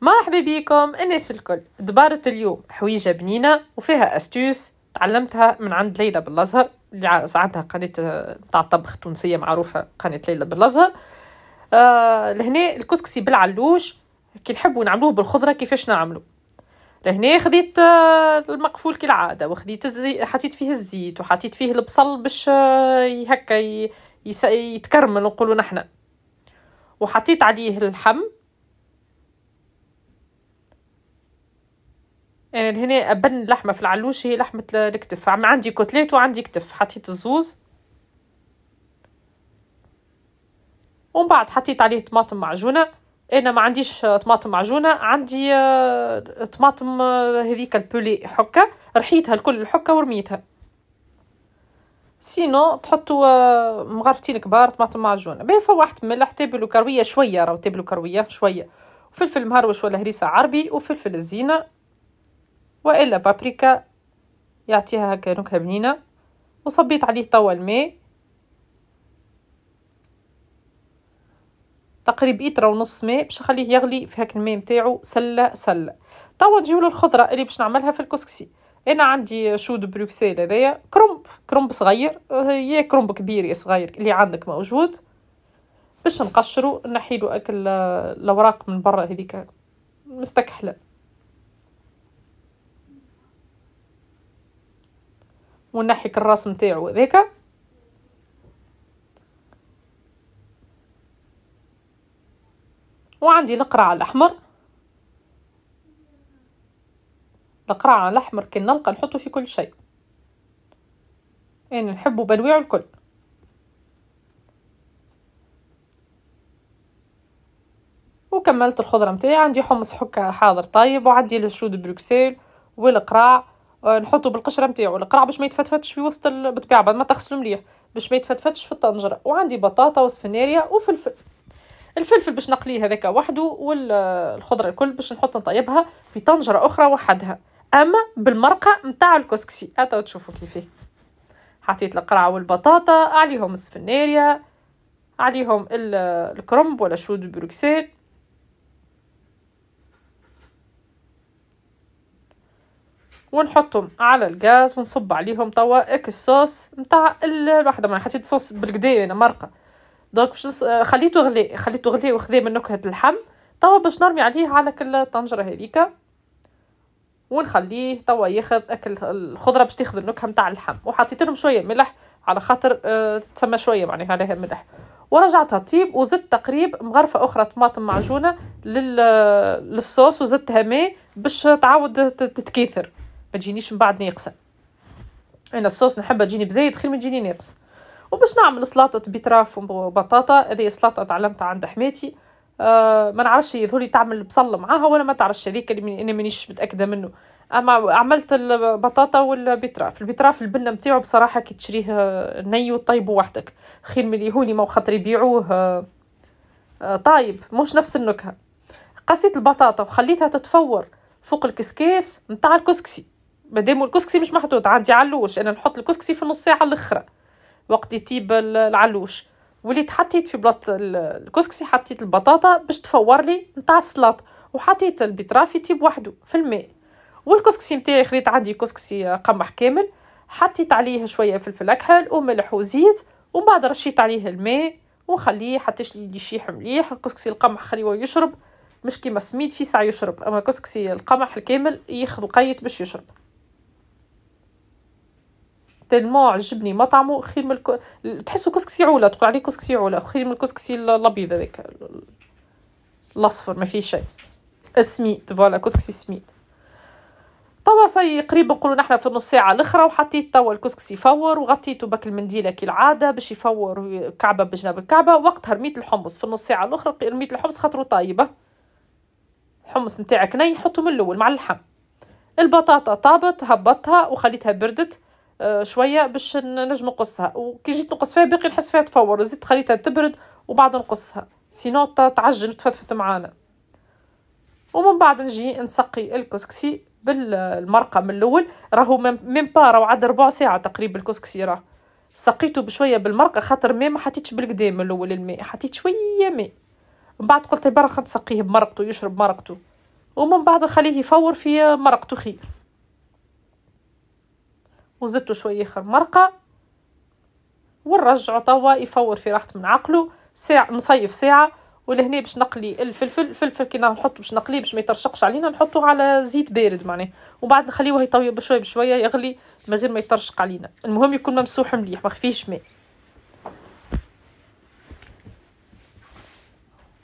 مرحبا بيكم الناس الكل دبارت اليوم حويجة بنينة وفيها أستيوس تعلمتها من عند ليلى بالأزهر اللي ساعتها قناة آه، تاع طبخ تونسية معروفة قناة ليلى بالأزهر آه لهنا الكسكسي بالعلوش كي نحبوا نعملوه بالخضرة كيفاش نعملو لهنا خديت آه، المقفول كالعادة وخديت الزي... حطيت فيه الزيت وحطيت فيه البصل باش آه، هكا يتكرمل نقولوا نحنا وحطيت عليه اللحم يعني هنا أبن لحمة في العلوش هي لحمة الكتف عندي كتلات وعندي كتف حطيت الزوز ومن بعد حطيت عليه طماطم معجونة أنا ما عنديش طماطم معجونة عندي آه، طماطم آه، هذيك البولي حكة رحيتها الكل الحكة ورميتها سينو تحطوا آه، مغرفتين كبار طماطم معجونه بين فوحت ملح تابلو كرويه شويه راهو تابلو كرويه شويه وفلفل مهروش ولا هريسه عربي وفلفل الزينه والا بابريكا يعطيها هكا نكهه بنينه وصبيت عليه توا الماء تقريبا إيترا ونص ماء باش نخليه يغلي في هاك الماء نتاعو سله سله توا نجيو للخضره اللي باش نعملها في الكسكسي انا عندي شود بروكسيل هذايا كرومب كرومب صغير يا كرومب كبير يا صغير اللي عندك موجود باش نقشرو نحيلو اكل الاوراق من برا هذيك مستكحله ونحي الراس نتاعو هذاك وعندي القرعة الاحمر القرعة الاحمر كي نلقى نحطو في كل شيء انا يعني نحبو بنويعو الكل وكملت الخضره متاعي عندي حمص حكه حاضر طيب وعندي الشود بروكسيل والقراع آه، نحطه بالقشره نتاعو القرع باش ما يتفتفتش في وسط ال... بالطبيعه بعد ما تغسلو مليح باش ما يتفتفتش في الطنجره وعندي بطاطا وسفناريا وفلفل الفلفل باش نقليه هذاك وحده والخضره الكل باش نحط نطيبها في طنجره اخرى وحدها اما بالمرقه نتاع الكسكسي هاتوا تشوفوا كيفاه حطيت القرعه والبطاطا عليهم السفناريا عليهم الكرنب ولا شو دو بروكسيل ونحطهم على الغاز ونصب عليهم توا اك الصوص نتاع الوحده ما حطيت صوص بالكدا انا مرقه دونك باش آه، خليته غلي خليته غلي وخذا من نكهه اللحم توا باش نرمي عليه على كل طنجره هذيك ونخليه توا ياخذ اكل الخضره باش تاخذ النكهه نتاع اللحم وحطيت لهم شويه ملح على خاطر أه تسمى شويه معناها عليها ملح ورجعتها تطيب وزدت تقريب مغرفه اخرى طماطم معجونه آه، للصوص وزدتها ماء باش تعاود تتكاثر ما تجينيش من بعد ناقصه انا الصوص نحبها تجيني بزايد خير ما تجيني ناقصه وباش نعمل سلطه بتراف وبطاطا هذه سلطه تعلمتها عند حماتي أه ما نعرفش يظهر لي تعمل بصل معاها ولا ما تعرفش هذيك اللي انا مانيش متاكده منه اما عملت البطاطا والبتراف البتراف البنه نتاعو بصراحه كي تشريه ني وطيبه وحدك خير من يهوني ما خاطر يبيعوه آه، آه، طايب مش نفس النكهه قصيت البطاطا وخليتها تتفور فوق الكسكاس نتاع الكسكسي مادام الكسكسي مش محطوط عندي علوش انا نحط الكسكسي في نص ساعه الاخرى وقت يطيب العلوش وليت حطيت في بلاصه الكسكسي حطيت البطاطا باش تفور لي نتاع السلطه وحطيت البيتراف يطيب وحده في الماء والكسكسي نتاعي خليت عندي كسكسي قمح كامل حطيت عليه شويه فلفل اكحل وملح وزيت ومن بعد رشيت عليه الماء وخليه حتى يشيح مليح الكسكسي القمح خليه يشرب مش كيما السميد في ساعه يشرب اما كسكسي القمح الكامل ياخذ وقيت باش يشرب تلمو عجبني مطعمو خير من الكو... تحسو كسكسي عولة تقول عليه كسكسي عولة خير من الكسكسي الابيض هذاك الاصفر ما فيه شيء السميد فوالا كسكسي سميت توا صاي قريب نقولوا نحنا في نص ساعه الاخرى وحطيت توا الكسكسي يفور وغطيته بك المنديله كالعاده باش يفور كعبه بجناب الكعبه وقتها رميت الحمص في النص ساعه الاخرى رميت الحمص خاطرو طايبه الحمص نتاعك ني حطو من الاول مع اللحم البطاطا طابت هبطتها وخليتها بردت آه، شويه باش نجم نقصها وكي جيت نقص فيها باقي نحس فيها تفور زدت خليتها تبرد وبعد نقصها سينو تعجن تفتفت معانا ومن بعد نجي نسقي الكسكسي بالمرقه من الاول راهو ميم با راهو عاد ربع ساعه تقريبا الكسكسي راه سقيته بشويه بالمرقه خاطر ما ما حطيتش بالقدام من الاول الماء حطيت شويه ماء من بعد قلت برا خد نسقيه بمرقته يشرب مرقته ومن بعد نخليه يفور في مرقته خير وزدتو شوية اخر مرقة ونرجعو توا يفور في راحة من عقله ساعة نصيف ساعة ولهنا باش نقلي الفلفل الفلفل كي نحطو باش نقليه باش ما يترشقش علينا نحطوه على زيت بارد معناه وبعد نخليوه يطيب بشويه بشويه يغلي من غير ما يترشق علينا المهم يكون ممسوح مليح ما خفيش ماء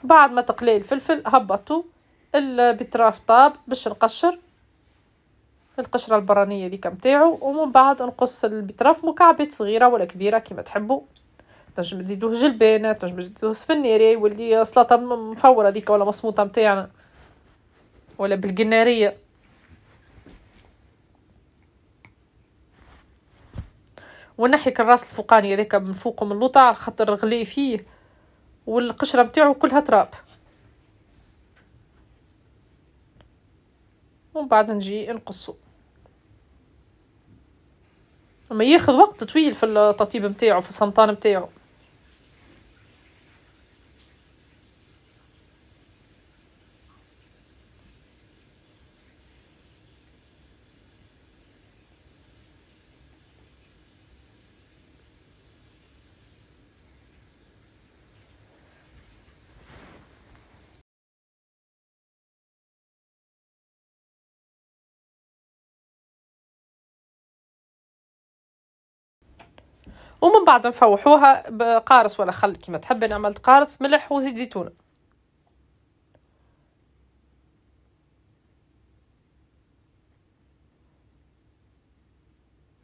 بعد ما تقلي الفلفل هبطو البتراف طاب باش نقشر القشرة البرانية ديك متاعو ومن بعد نقص بطرف مكعبات صغيرة ولا كبيرة كيما تحبوا تنجم تزيدوه جلبانة تنجم تزيدوه سفنيري واللي سلطة مفورة ديك ولا مصموطة متاعنا ولا بالقنارية ونحي الراس الفوقاني هذاك من فوق ومن لوطا على خاطر غلي فيه والقشره نتاعو كلها تراب ومن بعد نجي نقصو اما ياخذ وقت طويل في التطيب نتاعو في السرطان نتاعو ومن بعد نفوحوها بقارص ولا خل كيما تحب انا عملت قارص ملح وزيت زيتون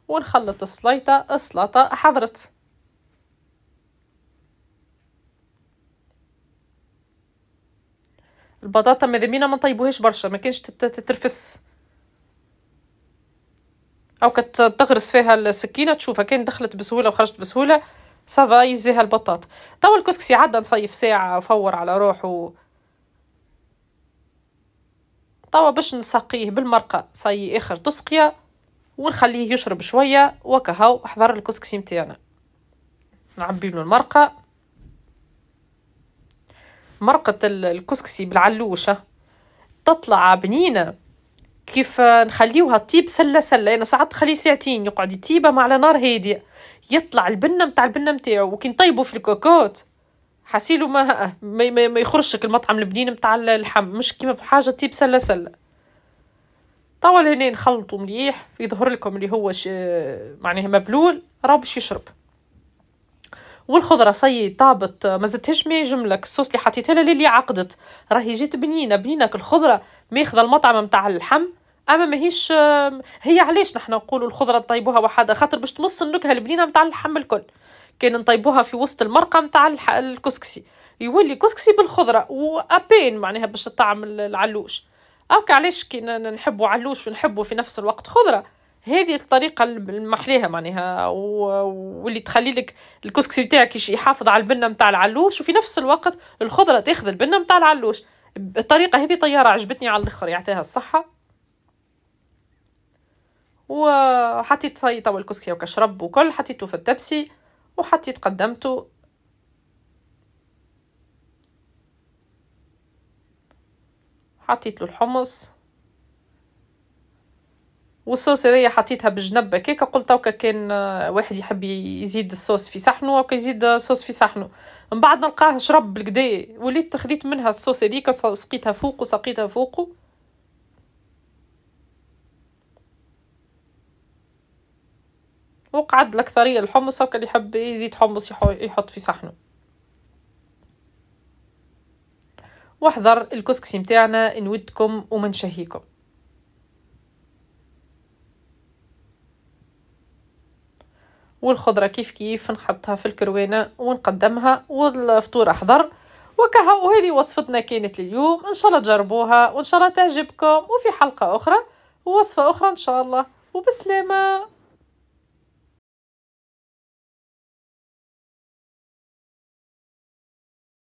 ونخلط السليطة السلطة حضرت البطاطا ماذا بينا ما نطيبوهاش برشا ما كانش تترفس او كتغرس فيها السكينه تشوفها كان دخلت بسهوله وخرجت بسهوله صافا يزيها البطاط توا الكسكسي عاد نصيف ساعه فور على روحو توا باش نسقيه بالمرقه صي اخر تسقيه ونخليه يشرب شويه وكهو احضر الكسكسي نتاعنا نعبي له المرقه مرقه الكسكسي بالعلوشه تطلع بنينه كيف نخليوها تطيب سله سله انا ساعات نخليه ساعتين يقعد يطيبها على نار هاديه يطلع البنه نتاع البنه نتاعو وكي نطيبو في الكوكوت حسيلو ما ما, ما, ما يخرجش المطعم البنين نتاع اللحم مش كيما بحاجه تطيب سله سله طول هنا نخلطو مليح يظهر لكم اللي هو معناه مبلول راه باش يشرب والخضرة صي طابت ما زدتهاش ما يجملك الصوص اللي حطيتها لها اللي عقدت راهي جات بنينة بنينك الخضرة ماخذة المطعم متاع اللحم اما ماهيش هي علاش نحنا نقولوا الخضره طيبوها وحدها خاطر باش تمص النكهه البنينه نتاع اللحم الكل كان نطيبوها في وسط المرقه نتاع الكسكسي يولي كسكسي بالخضره وابين معناها باش الطعم العلوش اوكي علاش كي نحبوا علوش ونحبوا في نفس الوقت خضره هذه الطريقة المحليها معناها واللي تخلي لك الكسكسي بتاعك يحافظ على البنة متاع العلوش وفي نفس الوقت الخضرة تاخذ البنة متاع العلوش الطريقة هذه طيارة عجبتني على الآخر يعطيها الصحة وحطيت صاي توا الكسكسي وكشرب وكل حطيته في التبسي وحطيت قدمته حطيت له الحمص والصوص هذايا حطيتها بالجنب هكاك قلت توكا كان آه، واحد يحب يزيد الصوص في صحنه هكا يزيد الصوص في صحنه من بعد نلقاه شرب بالكدا وليت خذيت منها الصوص هذيك سقيتها فوق وسقيتها فوق وقعد الأكثرية الحمص هكا اللي يحب يزيد حمص يحط في صحنه واحضر الكسكسي متاعنا نودكم ومنشهيكم والخضره كيف كيف نحطها في الكروينه ونقدمها والفطور احضر وكها وهذه وصفتنا كانت لليوم ان شاء الله تجربوها وان شاء الله تعجبكم وفي حلقه اخرى وصفه اخرى ان شاء الله وبسلامه